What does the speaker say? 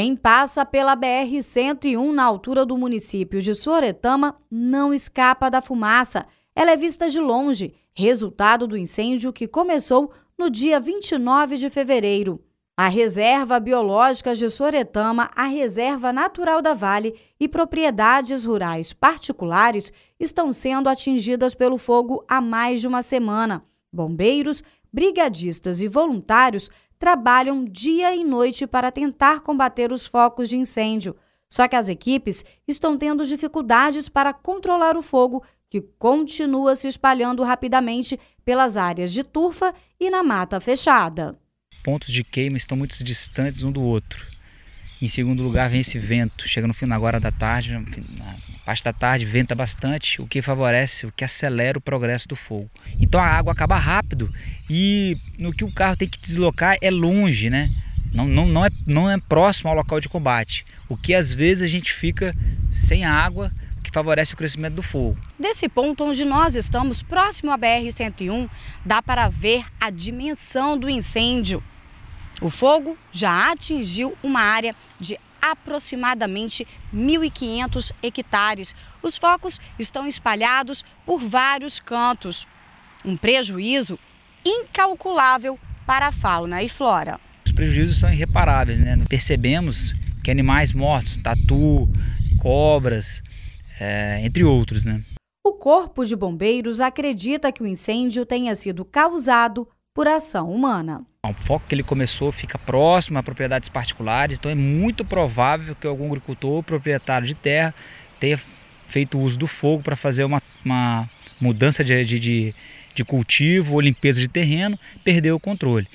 Quem passa pela BR-101 na altura do município de Soretama não escapa da fumaça. Ela é vista de longe, resultado do incêndio que começou no dia 29 de fevereiro. A Reserva Biológica de Soretama, a Reserva Natural da Vale e propriedades rurais particulares estão sendo atingidas pelo fogo há mais de uma semana. Bombeiros brigadistas e voluntários trabalham dia e noite para tentar combater os focos de incêndio. Só que as equipes estão tendo dificuldades para controlar o fogo, que continua se espalhando rapidamente pelas áreas de turfa e na mata fechada. Pontos de queima estão muito distantes um do outro. Em segundo lugar, vem esse vento. Chega no final agora da tarde, na parte da tarde, venta bastante, o que favorece, o que acelera o progresso do fogo. Então a água acaba rápido e no que o carro tem que deslocar é longe, né? Não, não, não, é, não é próximo ao local de combate. O que às vezes a gente fica sem água, o que favorece o crescimento do fogo. Desse ponto onde nós estamos, próximo à BR-101, dá para ver a dimensão do incêndio. O fogo já atingiu uma área de aproximadamente 1.500 hectares. Os focos estão espalhados por vários cantos. Um prejuízo incalculável para a fauna e flora. Os prejuízos são irreparáveis, né? Percebemos que animais mortos, tatu, cobras, é, entre outros, né? O Corpo de Bombeiros acredita que o incêndio tenha sido causado por ação humana o foco que ele começou fica próximo a propriedades particulares, então é muito provável que algum agricultor ou proprietário de terra tenha feito uso do fogo para fazer uma, uma mudança de, de, de, cultivo ou limpeza de terreno, perdeu o controle.